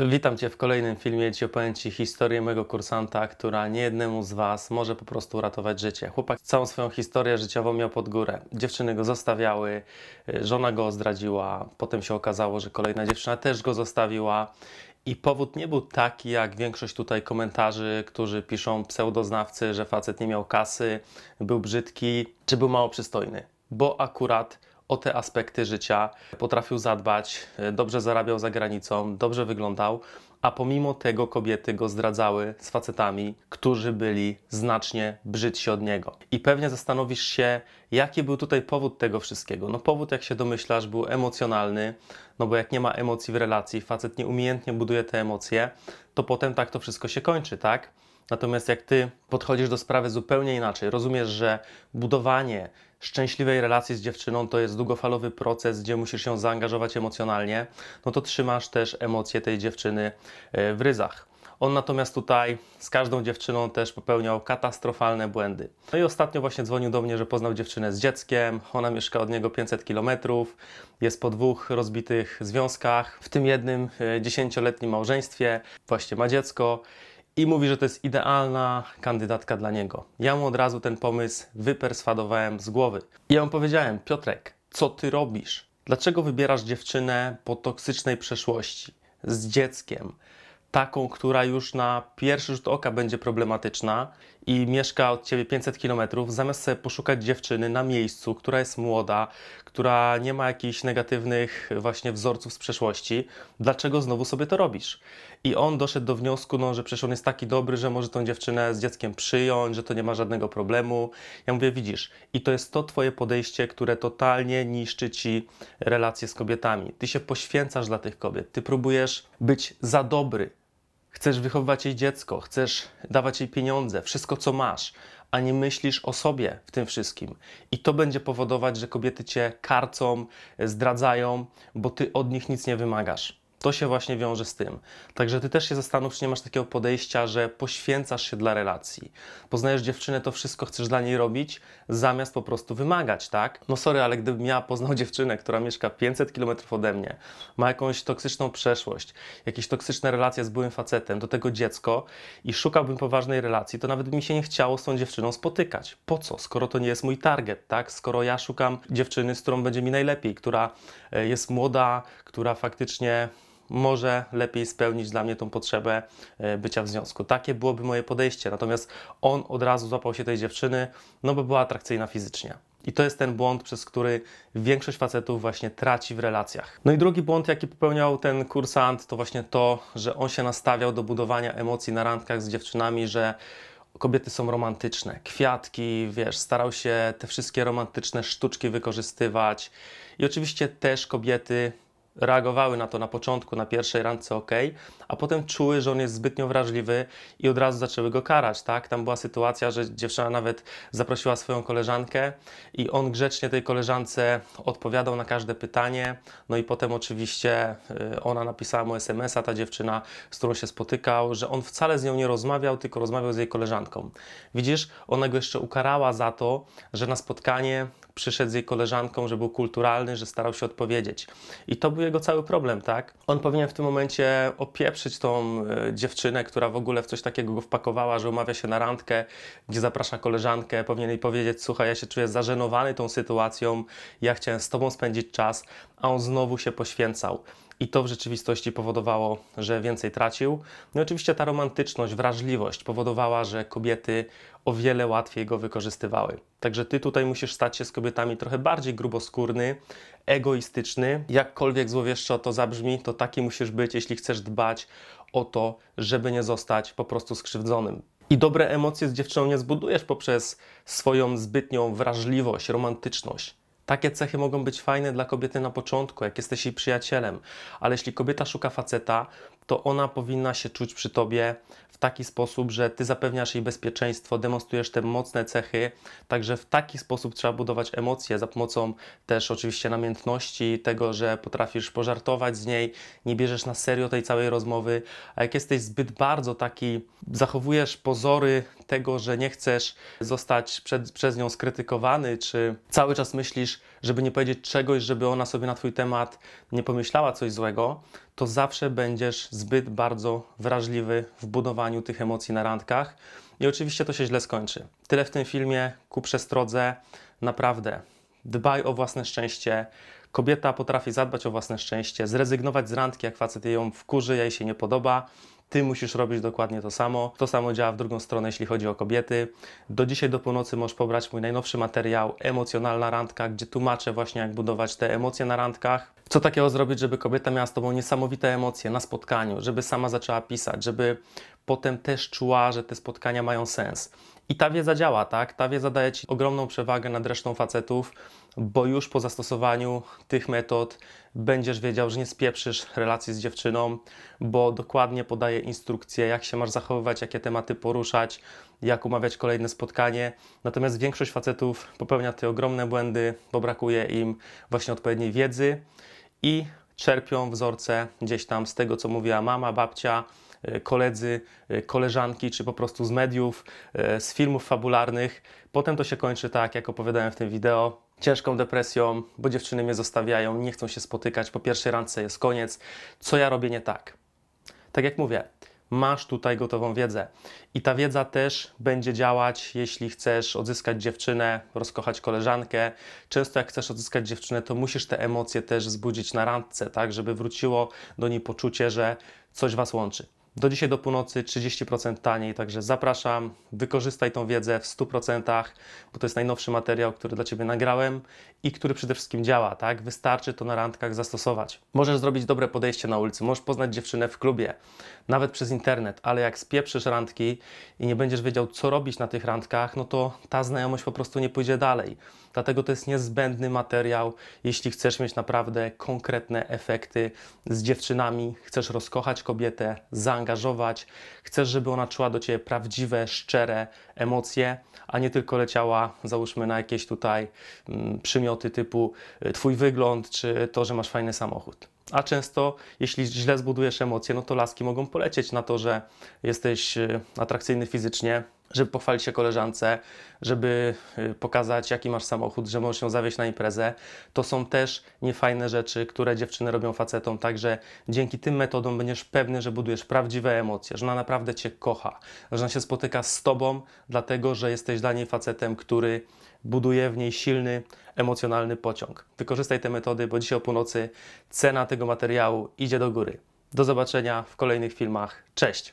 Witam Cię w kolejnym filmie, gdzie opowiem Ci historię mojego kursanta, która nie jednemu z Was może po prostu uratować życie. Chłopak całą swoją historię życiową miał pod górę. Dziewczyny go zostawiały, żona go zdradziła, potem się okazało, że kolejna dziewczyna też go zostawiła i powód nie był taki, jak większość tutaj komentarzy, którzy piszą pseudoznawcy, że facet nie miał kasy, był brzydki, czy był mało przystojny. Bo akurat o te aspekty życia potrafił zadbać, e, dobrze zarabiał za granicą, dobrze wyglądał, a pomimo tego kobiety go zdradzały z facetami, którzy byli znacznie brzydsi od niego. I pewnie zastanowisz się, jaki był tutaj powód tego wszystkiego. No powód, jak się domyślasz, był emocjonalny, no bo jak nie ma emocji w relacji, facet nieumiejętnie buduje te emocje, to potem tak to wszystko się kończy, tak? Natomiast jak ty podchodzisz do sprawy zupełnie inaczej, rozumiesz, że budowanie szczęśliwej relacji z dziewczyną to jest długofalowy proces, gdzie musisz się zaangażować emocjonalnie, no to trzymasz też emocje tej dziewczyny e, w ryzach. On natomiast tutaj z każdą dziewczyną też popełniał katastrofalne błędy. No i ostatnio właśnie dzwonił do mnie, że poznał dziewczynę z dzieckiem. Ona mieszka od niego 500 km, jest po dwóch rozbitych związkach, w tym jednym e, dziesięcioletnim małżeństwie, właśnie ma dziecko i mówi, że to jest idealna kandydatka dla niego. Ja mu od razu ten pomysł wyperswadowałem z głowy. I ja mu powiedziałem, Piotrek, co ty robisz? Dlaczego wybierasz dziewczynę po toksycznej przeszłości, z dzieckiem, taką, która już na pierwszy rzut oka będzie problematyczna i mieszka od ciebie 500 km, zamiast sobie poszukać dziewczyny na miejscu, która jest młoda, która nie ma jakichś negatywnych właśnie wzorców z przeszłości, dlaczego znowu sobie to robisz? I on doszedł do wniosku, no, że przecież on jest taki dobry, że może tą dziewczynę z dzieckiem przyjąć, że to nie ma żadnego problemu. Ja mówię, widzisz, i to jest to twoje podejście, które totalnie niszczy ci relacje z kobietami. Ty się poświęcasz dla tych kobiet, ty próbujesz być za dobry, Chcesz wychowywać jej dziecko, chcesz dawać jej pieniądze, wszystko co masz, a nie myślisz o sobie w tym wszystkim. I to będzie powodować, że kobiety cię karcą, zdradzają, bo ty od nich nic nie wymagasz. To się właśnie wiąże z tym. Także ty też się zastanów, czy nie masz takiego podejścia, że poświęcasz się dla relacji. Poznajesz dziewczynę, to wszystko chcesz dla niej robić, zamiast po prostu wymagać, tak? No sorry, ale gdybym ja poznał dziewczynę, która mieszka 500 km ode mnie, ma jakąś toksyczną przeszłość, jakieś toksyczne relacje z byłym facetem, do tego dziecko i szukałbym poważnej relacji, to nawet by mi się nie chciało z tą dziewczyną spotykać. Po co? Skoro to nie jest mój target, tak? Skoro ja szukam dziewczyny, z którą będzie mi najlepiej, która e, jest młoda, która faktycznie może lepiej spełnić dla mnie tą potrzebę e, bycia w związku. Takie byłoby moje podejście. Natomiast on od razu złapał się tej dziewczyny, no bo była atrakcyjna fizycznie. I to jest ten błąd, przez który większość facetów właśnie traci w relacjach. No i drugi błąd, jaki popełniał ten kursant, to właśnie to, że on się nastawiał do budowania emocji na randkach z dziewczynami, że kobiety są romantyczne, kwiatki, wiesz, starał się te wszystkie romantyczne sztuczki wykorzystywać. I oczywiście też kobiety reagowały na to na początku, na pierwszej randce ok, a potem czuły, że on jest zbytnio wrażliwy i od razu zaczęły go karać, tak? Tam była sytuacja, że dziewczyna nawet zaprosiła swoją koleżankę i on grzecznie tej koleżance odpowiadał na każde pytanie, no i potem oczywiście y, ona napisała mu smsa, ta dziewczyna, z którą się spotykał, że on wcale z nią nie rozmawiał, tylko rozmawiał z jej koleżanką. Widzisz, ona go jeszcze ukarała za to, że na spotkanie przyszedł z jej koleżanką, że był kulturalny, że starał się odpowiedzieć. I to był jego cały problem, tak? On powinien w tym momencie opieprzyć tą e, dziewczynę, która w ogóle w coś takiego go wpakowała, że umawia się na randkę, gdzie zaprasza koleżankę, powinien jej powiedzieć, słuchaj, ja się czuję zażenowany tą sytuacją, ja chciałem z tobą spędzić czas, a on znowu się poświęcał i to w rzeczywistości powodowało, że więcej tracił. No i oczywiście ta romantyczność, wrażliwość powodowała, że kobiety o wiele łatwiej go wykorzystywały. Także ty tutaj musisz stać się z kobietami trochę bardziej gruboskórny, egoistyczny. Jakkolwiek złowieszczo to zabrzmi, to taki musisz być, jeśli chcesz dbać o to, żeby nie zostać po prostu skrzywdzonym. I dobre emocje z dziewczyną nie zbudujesz poprzez swoją zbytnią wrażliwość, romantyczność takie cechy mogą być fajne dla kobiety na początku, jak jesteś jej przyjacielem, ale jeśli kobieta szuka faceta, to ona powinna się czuć przy tobie w taki sposób, że ty zapewniasz jej bezpieczeństwo, demonstrujesz te mocne cechy. Także w taki sposób trzeba budować emocje za pomocą też oczywiście namiętności, tego, że potrafisz pożartować z niej, nie bierzesz na serio tej całej rozmowy. A jak jesteś zbyt bardzo taki, zachowujesz pozory tego, że nie chcesz zostać przed, przez nią skrytykowany, czy cały czas myślisz, żeby nie powiedzieć czegoś, żeby ona sobie na twój temat nie pomyślała coś złego, to zawsze będziesz zbyt bardzo wrażliwy w budowaniu tych emocji na randkach. I oczywiście to się źle skończy. Tyle w tym filmie, ku przestrodze. Naprawdę, dbaj o własne szczęście. Kobieta potrafi zadbać o własne szczęście, zrezygnować z randki, jak facet ją wkurzy, jej się nie podoba. Ty musisz robić dokładnie to samo. To samo działa w drugą stronę, jeśli chodzi o kobiety. Do dzisiaj do północy możesz pobrać mój najnowszy materiał Emocjonalna randka, gdzie tłumaczę właśnie, jak budować te emocje na randkach co takiego zrobić, żeby kobieta miała z tobą niesamowite emocje na spotkaniu, żeby sama zaczęła pisać, żeby potem też czuła, że te spotkania mają sens. I ta wiedza działa, tak? Ta wiedza daje Ci ogromną przewagę nad resztą facetów, bo już po zastosowaniu tych metod będziesz wiedział, że nie spieprzysz relacji z dziewczyną, bo dokładnie podaje instrukcje, jak się masz zachowywać, jakie tematy poruszać, jak umawiać kolejne spotkanie. Natomiast większość facetów popełnia te ogromne błędy, bo brakuje im właśnie odpowiedniej wiedzy i czerpią wzorce gdzieś tam z tego, co mówiła mama, babcia, E, koledzy, e, koleżanki, czy po prostu z mediów, e, z filmów fabularnych. Potem to się kończy tak, jak opowiadałem w tym wideo, ciężką depresją, bo dziewczyny mnie zostawiają, nie chcą się spotykać, po pierwszej randce jest koniec. Co ja robię nie tak? Tak jak mówię, masz tutaj gotową wiedzę. I ta wiedza też będzie działać, jeśli chcesz odzyskać dziewczynę, rozkochać koleżankę. Często jak chcesz odzyskać dziewczynę, to musisz te emocje też zbudzić na randce, tak, żeby wróciło do niej poczucie, że coś was łączy. Do dzisiaj do północy 30% taniej, także zapraszam, wykorzystaj tą wiedzę w 100%, bo to jest najnowszy materiał, który dla Ciebie nagrałem i który przede wszystkim działa, tak? Wystarczy to na randkach zastosować. Możesz zrobić dobre podejście na ulicy, możesz poznać dziewczynę w klubie, nawet przez internet, ale jak spieprzysz randki i nie będziesz wiedział, co robić na tych randkach, no to ta znajomość po prostu nie pójdzie dalej. Dlatego to jest niezbędny materiał, jeśli chcesz mieć naprawdę konkretne efekty z dziewczynami, chcesz rozkochać kobietę, zaangażować zaangażować, chcesz, żeby ona czuła do Ciebie prawdziwe, szczere emocje, a nie tylko leciała, załóżmy, na jakieś tutaj mm, przymioty typu y, Twój wygląd, czy to, że masz fajny samochód. A często, jeśli źle zbudujesz emocje, no to laski mogą polecieć na to, że jesteś y, atrakcyjny fizycznie, żeby pochwalić się koleżance, żeby y, pokazać, jaki masz samochód, że możesz ją zawieźć na imprezę. To są też niefajne rzeczy, które dziewczyny robią facetom, także dzięki tym metodom będziesz pewny, że budujesz prawdziwe emocje, że ona naprawdę Cię kocha, że ona się spotyka z Tobą, dlatego że jesteś dla niej facetem, który buduje w niej silny, emocjonalny pociąg. Wykorzystaj te metody, bo dzisiaj o północy cena tego materiału idzie do góry. Do zobaczenia w kolejnych filmach. Cześć!